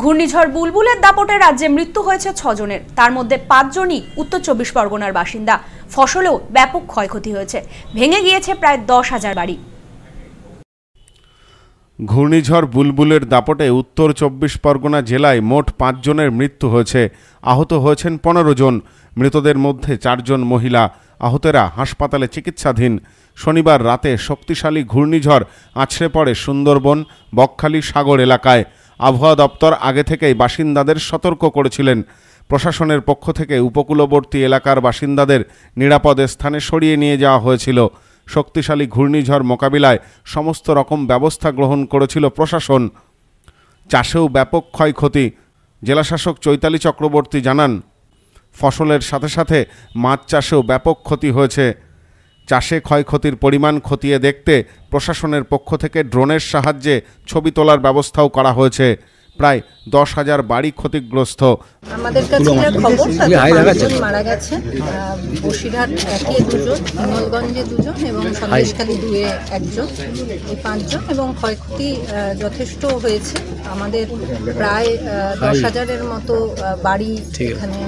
ঘূর্ণিঝড় বুলবুলের দাপটে রাজ্যে মৃত্যু হয়েছে ছজনের তার মধ্যে পাঁচজনই উত্তর চব্বিশ পরগনার বাসিন্দা ফসলেও ব্যাপক ক্ষয়ক্ষতি হয়েছে ভেঙে গিয়েছে প্রায় দশ হাজার বাড়ি ঘূর্ণিঝড় বুলবুলের দাপটে উত্তর চব্বিশ পরগনা জেলায় মোট পাঁচজনের মৃত্যু হয়েছে আহত হয়েছেন পনেরো জন মৃতদের মধ্যে চারজন মহিলা আহতেরা হাসপাতালে চিকিৎসাধীন শনিবার রাতে শক্তিশালী ঘূর্ণিঝড় আছড়ে পড়ে সুন্দরবন বকখালি সাগর এলাকায় আবহাওয়া দপ্তর আগে থেকেই বাসিন্দাদের সতর্ক করেছিলেন প্রশাসনের পক্ষ থেকে উপকূলবর্তী এলাকার বাসিন্দাদের নিরাপদ স্থানে সরিয়ে নিয়ে যাওয়া হয়েছিল শক্তিশালী ঘূর্ণিঝড় মোকাবিলায় সমস্ত রকম ব্যবস্থা গ্রহণ করেছিল প্রশাসন চাষেও ব্যাপক ক্ষয়ক্ষতি জেলাশাসক চৈতালি চক্রবর্তী জানান ফসলের সাথে সাথে মাছ চাষেও ব্যাপক ক্ষতি হয়েছে চাষে ক্ষয়ক্ষতির পরিমাণ খতিয়ে দেখতে প্রশাসনের পক্ষ থেকে ড্রোনের সাহায্যে ছবি তোলার ব্যবস্থাও করা হয়েছে প্রায় দশ হাজার বাড়ি ক্ষতিগ্রস্ত আমাদের কাছে খবর মারা গেছে বসিরহাট একে দুজন মঙ্গলগঞ্জে দুজন এবং সন্দেশখালী দুয়ে একজন এই পাঁচজন এবং ক্ষয়ক্ষতি যথেষ্ট হয়েছে আমাদের প্রায় দশ হাজারের মতো বাড়ি এখানে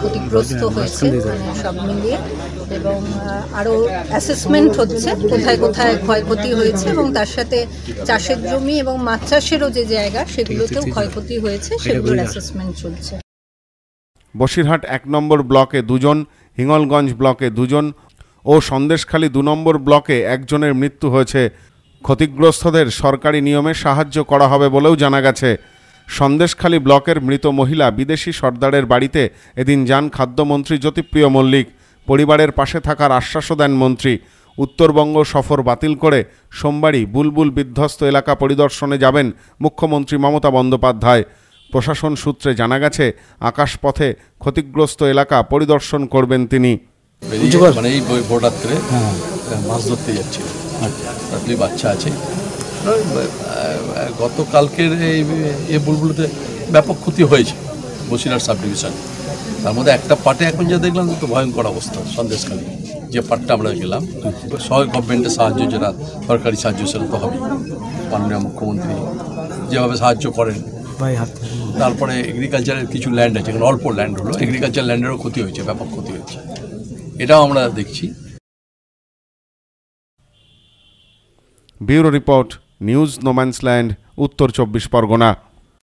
ক্ষতিগ্রস্ত হয়েছে মানে সব মিলিয়ে এবং আরও অ্যাসেসমেন্ট হচ্ছে কোথায় কোথায় ক্ষয়ক্ষতি হয়েছে এবং তার সাথে চাষের জমি এবং মাছ চাষেরও যে জায়গা সেগুলোতেও ক্ষয়ক্ষতি হয়েছে সেগুলোর অ্যাসেসমেন্ট চলছে বসিরহাট এক নম্বর ব্লকে দুজন হিঙলগঞ্জ ব্লকে দুজন ও সন্দেশখালী দু নম্বর ব্লকে একজনের মৃত্যু হয়েছে ক্ষতিগ্রস্তদের সরকারি নিয়মে সাহায্য করা হবে বলেও জানা গেছে সন্দেশখালী ব্লকের মৃত মহিলা বিদেশি সর্দারের বাড়িতে এদিন যান খাদ্যমন্ত্রী জ্যোতিপ্রিয় মল্লিক পরিবারের পাশে থাকার আশ্বাসও দেন মন্ত্রী উত্তরবঙ্গ সফর বাতিল করে সোমবারই বুলবুল বিধ্বস্ত এলাকা পরিদর্শনে যাবেন মুখ্যমন্ত্রী মমতা বন্দ্যোপাধ্যায় প্রশাসন সূত্রে জানা গেছে আকাশপথে ক্ষতিগ্রস্ত এলাকা পরিদর্শন করবেন তিনি মানে হ্যাঁ। আচ্ছা। বাচ্চা আছে গতকালকের এই বুলবুলতে ব্যাপক ক্ষতি হয়েছে বসিরহাট সাব ডিভিশন তার মধ্যে একটা পার্টে এখন যা দেখলাম তো ভয়ঙ্কর অবস্থা সন্দেশখালী যে পার্টটা আমরা গেলাম সবাই গভর্নমেন্টের সাহায্য যারা সরকারি সাহায্য সেটা তো হবে মাননীয় মুখ্যমন্ত্রী যেভাবে সাহায্য করেন তারপরে এগ্রিকালচারের কিছু ল্যান্ড আছে এখানে অল্প ল্যান্ড হলো এগ্রিকালচার ল্যান্ডেরও ক্ষতি হয়েছে ব্যাপক ক্ষতি হয়েছে এটাও আমরা দেখছি ব্যুরো রিপোর্ট নিউজ নোম্যান্সল্যান্ড উত্তর চব্বিশ পরগনা